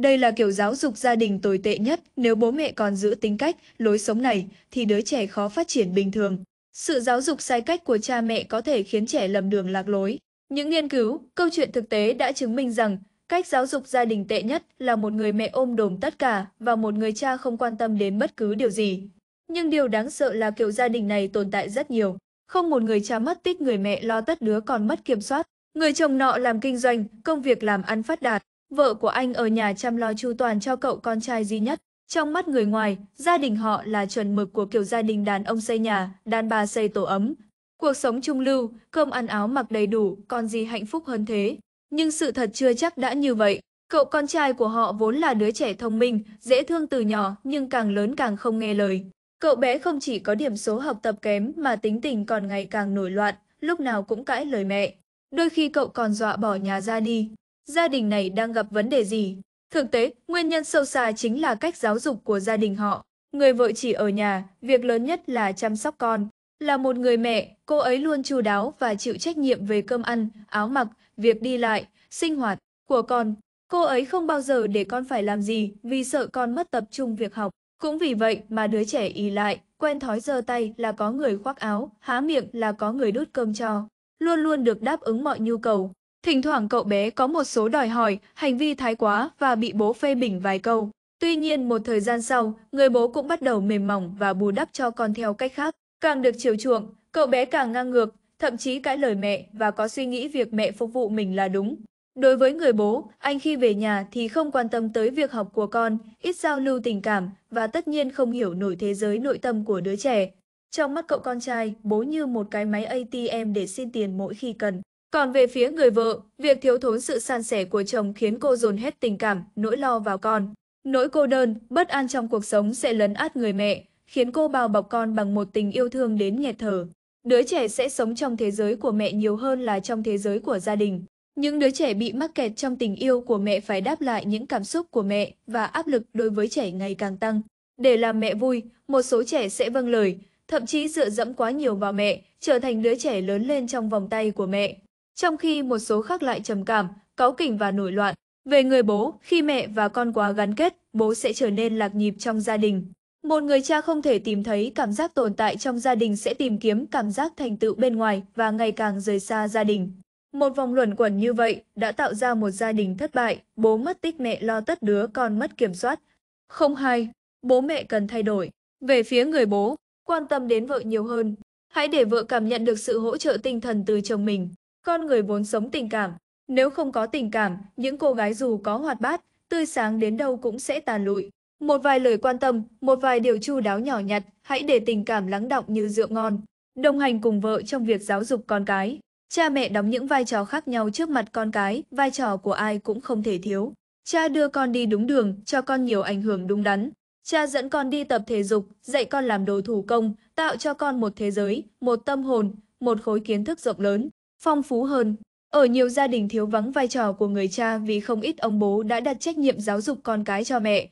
Đây là kiểu giáo dục gia đình tồi tệ nhất, nếu bố mẹ còn giữ tính cách, lối sống này, thì đứa trẻ khó phát triển bình thường. Sự giáo dục sai cách của cha mẹ có thể khiến trẻ lầm đường lạc lối. Những nghiên cứu, câu chuyện thực tế đã chứng minh rằng cách giáo dục gia đình tệ nhất là một người mẹ ôm đồm tất cả và một người cha không quan tâm đến bất cứ điều gì. Nhưng điều đáng sợ là kiểu gia đình này tồn tại rất nhiều. Không một người cha mất tích người mẹ lo tất đứa còn mất kiểm soát. Người chồng nọ làm kinh doanh, công việc làm ăn phát đạt, Vợ của anh ở nhà chăm lo chu toàn cho cậu con trai duy nhất. Trong mắt người ngoài, gia đình họ là chuẩn mực của kiểu gia đình đàn ông xây nhà, đàn bà xây tổ ấm. Cuộc sống trung lưu, cơm ăn áo mặc đầy đủ, còn gì hạnh phúc hơn thế. Nhưng sự thật chưa chắc đã như vậy. Cậu con trai của họ vốn là đứa trẻ thông minh, dễ thương từ nhỏ nhưng càng lớn càng không nghe lời. Cậu bé không chỉ có điểm số học tập kém mà tính tình còn ngày càng nổi loạn, lúc nào cũng cãi lời mẹ. Đôi khi cậu còn dọa bỏ nhà ra đi gia đình này đang gặp vấn đề gì. Thực tế, nguyên nhân sâu xa chính là cách giáo dục của gia đình họ. Người vợ chỉ ở nhà, việc lớn nhất là chăm sóc con. Là một người mẹ, cô ấy luôn chu đáo và chịu trách nhiệm về cơm ăn, áo mặc, việc đi lại, sinh hoạt của con. Cô ấy không bao giờ để con phải làm gì vì sợ con mất tập trung việc học. Cũng vì vậy mà đứa trẻ ý lại, quen thói giơ tay là có người khoác áo, há miệng là có người đút cơm cho. Luôn luôn được đáp ứng mọi nhu cầu. Thỉnh thoảng cậu bé có một số đòi hỏi, hành vi thái quá và bị bố phê bình vài câu. Tuy nhiên một thời gian sau, người bố cũng bắt đầu mềm mỏng và bù đắp cho con theo cách khác. Càng được chiều chuộng, cậu bé càng ngang ngược, thậm chí cãi lời mẹ và có suy nghĩ việc mẹ phục vụ mình là đúng. Đối với người bố, anh khi về nhà thì không quan tâm tới việc học của con, ít giao lưu tình cảm và tất nhiên không hiểu nổi thế giới nội tâm của đứa trẻ. Trong mắt cậu con trai, bố như một cái máy ATM để xin tiền mỗi khi cần. Còn về phía người vợ, việc thiếu thốn sự san sẻ của chồng khiến cô dồn hết tình cảm, nỗi lo vào con. Nỗi cô đơn, bất an trong cuộc sống sẽ lấn át người mẹ, khiến cô bao bọc con bằng một tình yêu thương đến nghẹt thở. Đứa trẻ sẽ sống trong thế giới của mẹ nhiều hơn là trong thế giới của gia đình. Những đứa trẻ bị mắc kẹt trong tình yêu của mẹ phải đáp lại những cảm xúc của mẹ và áp lực đối với trẻ ngày càng tăng. Để làm mẹ vui, một số trẻ sẽ vâng lời, thậm chí dựa dẫm quá nhiều vào mẹ, trở thành đứa trẻ lớn lên trong vòng tay của mẹ. Trong khi một số khác lại trầm cảm, cáu kỉnh và nổi loạn. Về người bố, khi mẹ và con quá gắn kết, bố sẽ trở nên lạc nhịp trong gia đình. Một người cha không thể tìm thấy cảm giác tồn tại trong gia đình sẽ tìm kiếm cảm giác thành tựu bên ngoài và ngày càng rời xa gia đình. Một vòng luẩn quẩn như vậy đã tạo ra một gia đình thất bại, bố mất tích mẹ lo tất đứa con mất kiểm soát. Không hay, bố mẹ cần thay đổi. Về phía người bố, quan tâm đến vợ nhiều hơn. Hãy để vợ cảm nhận được sự hỗ trợ tinh thần từ chồng mình. Con người vốn sống tình cảm, nếu không có tình cảm, những cô gái dù có hoạt bát, tươi sáng đến đâu cũng sẽ tàn lụi. Một vài lời quan tâm, một vài điều chu đáo nhỏ nhặt, hãy để tình cảm lắng đọng như rượu ngon. Đồng hành cùng vợ trong việc giáo dục con cái. Cha mẹ đóng những vai trò khác nhau trước mặt con cái, vai trò của ai cũng không thể thiếu. Cha đưa con đi đúng đường, cho con nhiều ảnh hưởng đúng đắn. Cha dẫn con đi tập thể dục, dạy con làm đồ thủ công, tạo cho con một thế giới, một tâm hồn, một khối kiến thức rộng lớn phong phú hơn. Ở nhiều gia đình thiếu vắng vai trò của người cha vì không ít ông bố đã đặt trách nhiệm giáo dục con cái cho mẹ.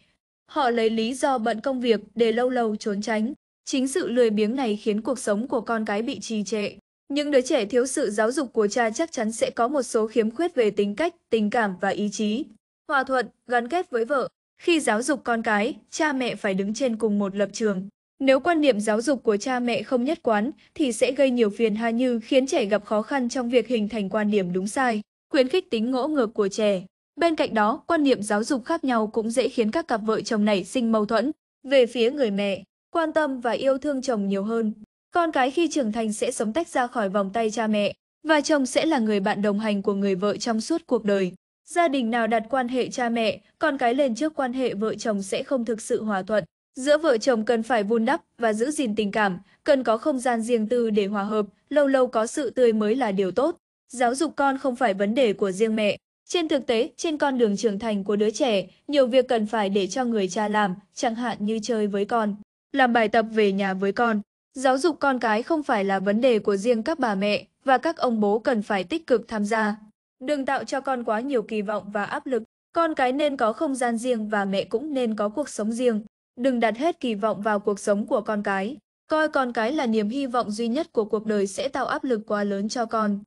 Họ lấy lý do bận công việc để lâu lâu trốn tránh. Chính sự lười biếng này khiến cuộc sống của con cái bị trì trệ. Những đứa trẻ thiếu sự giáo dục của cha chắc chắn sẽ có một số khiếm khuyết về tính cách, tình cảm và ý chí. Hòa thuận, gắn kết với vợ. Khi giáo dục con cái, cha mẹ phải đứng trên cùng một lập trường, nếu quan niệm giáo dục của cha mẹ không nhất quán thì sẽ gây nhiều phiền hà như khiến trẻ gặp khó khăn trong việc hình thành quan điểm đúng sai, khuyến khích tính ngỗ ngược của trẻ. Bên cạnh đó, quan niệm giáo dục khác nhau cũng dễ khiến các cặp vợ chồng này sinh mâu thuẫn. Về phía người mẹ, quan tâm và yêu thương chồng nhiều hơn. Con cái khi trưởng thành sẽ sống tách ra khỏi vòng tay cha mẹ, và chồng sẽ là người bạn đồng hành của người vợ trong suốt cuộc đời. Gia đình nào đặt quan hệ cha mẹ, con cái lên trước quan hệ vợ chồng sẽ không thực sự hòa thuận. Giữa vợ chồng cần phải vun đắp và giữ gìn tình cảm, cần có không gian riêng tư để hòa hợp, lâu lâu có sự tươi mới là điều tốt. Giáo dục con không phải vấn đề của riêng mẹ. Trên thực tế, trên con đường trưởng thành của đứa trẻ, nhiều việc cần phải để cho người cha làm, chẳng hạn như chơi với con, làm bài tập về nhà với con. Giáo dục con cái không phải là vấn đề của riêng các bà mẹ và các ông bố cần phải tích cực tham gia. Đừng tạo cho con quá nhiều kỳ vọng và áp lực. Con cái nên có không gian riêng và mẹ cũng nên có cuộc sống riêng đừng đặt hết kỳ vọng vào cuộc sống của con cái. Coi con cái là niềm hy vọng duy nhất của cuộc đời sẽ tạo áp lực quá lớn cho con.